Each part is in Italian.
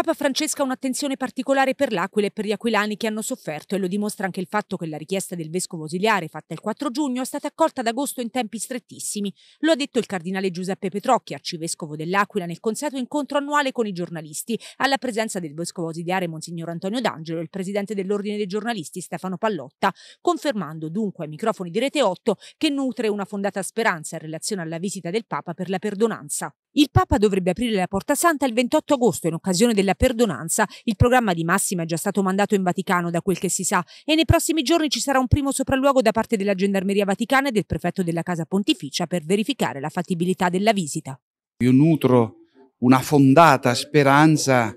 Papa Francesco ha un'attenzione particolare per l'Aquila e per gli aquilani che hanno sofferto e lo dimostra anche il fatto che la richiesta del vescovo ausiliare fatta il 4 giugno è stata accolta ad agosto in tempi strettissimi. Lo ha detto il cardinale Giuseppe Petrocchi, arcivescovo dell'Aquila, nel consueto incontro annuale con i giornalisti, alla presenza del vescovo ausiliare Monsignor Antonio D'Angelo e il presidente dell'Ordine dei giornalisti Stefano Pallotta, confermando dunque ai microfoni di Rete 8 che nutre una fondata speranza in relazione alla visita del Papa per la perdonanza. Il Papa dovrebbe aprire la Porta Santa il 28 agosto in occasione della perdonanza. Il programma di massima è già stato mandato in Vaticano, da quel che si sa, e nei prossimi giorni ci sarà un primo sopralluogo da parte della Gendarmeria Vaticana e del prefetto della Casa Pontificia per verificare la fattibilità della visita. Io nutro una fondata speranza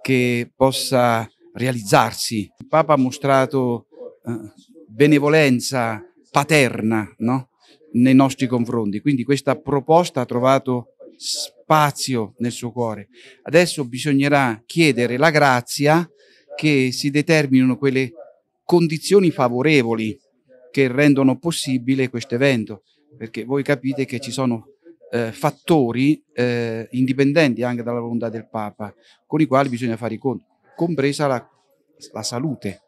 che possa realizzarsi. Il Papa ha mostrato eh, benevolenza paterna no? nei nostri confronti, quindi questa proposta ha trovato spazio nel suo cuore. Adesso bisognerà chiedere la grazia che si determinino quelle condizioni favorevoli che rendono possibile questo evento, perché voi capite che ci sono eh, fattori eh, indipendenti anche dalla volontà del Papa, con i quali bisogna fare i conti, compresa la, la salute.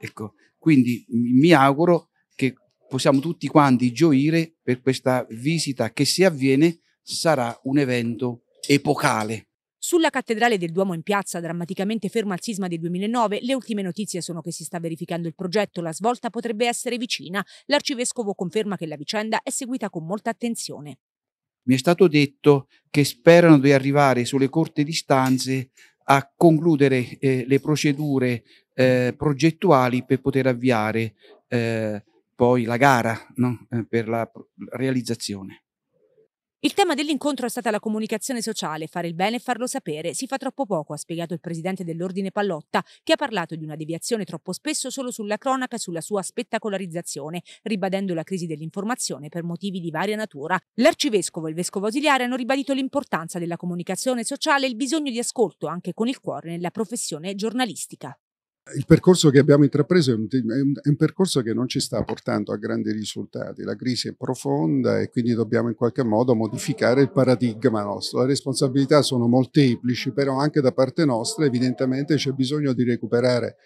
Ecco, quindi mi auguro che possiamo tutti quanti gioire per questa visita che si avviene sarà un evento epocale. Sulla cattedrale del Duomo in piazza, drammaticamente ferma al sisma del 2009, le ultime notizie sono che si sta verificando il progetto, la svolta potrebbe essere vicina. L'arcivescovo conferma che la vicenda è seguita con molta attenzione. Mi è stato detto che sperano di arrivare sulle corte distanze a concludere eh, le procedure eh, progettuali per poter avviare eh, poi la gara no? Eh, per la realizzazione. Il tema dell'incontro è stata la comunicazione sociale, fare il bene e farlo sapere. Si fa troppo poco, ha spiegato il presidente dell'Ordine Pallotta, che ha parlato di una deviazione troppo spesso solo sulla cronaca e sulla sua spettacolarizzazione, ribadendo la crisi dell'informazione per motivi di varia natura. L'arcivescovo e il vescovo ausiliare hanno ribadito l'importanza della comunicazione sociale e il bisogno di ascolto anche con il cuore nella professione giornalistica. Il percorso che abbiamo intrapreso è un, è un, percorso che non ci sta portando a grandi risultati. La crisi è profonda e quindi dobbiamo in qualche modo modificare il paradigma nostro. Le responsabilità sono molteplici, però anche da parte nostra evidentemente c'è bisogno di recuperare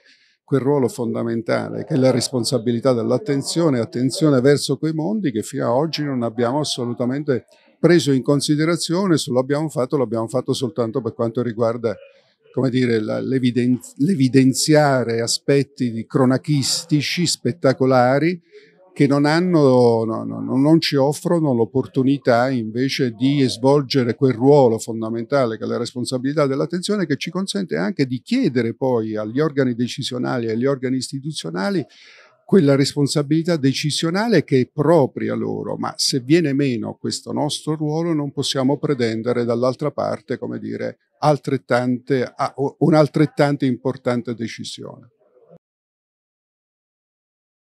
quel ruolo fondamentale che è la responsabilità dell'attenzione, attenzione verso quei mondi che fino ad oggi non abbiamo assolutamente preso in considerazione, se lo abbiamo fatto, lo abbiamo fatto soltanto per quanto riguarda come dire, l'evidenziare aspetti cronachistici, spettacolari, che non, hanno, no, no, non ci offrono l'opportunità invece di svolgere quel ruolo fondamentale che è la responsabilità dell'attenzione, che ci consente anche di chiedere poi agli organi decisionali e agli organi istituzionali quella responsabilità decisionale che è propria loro, ma se viene meno questo nostro ruolo non possiamo pretendere dall'altra parte, come dire, altrettante, un'altrettante importante decisione.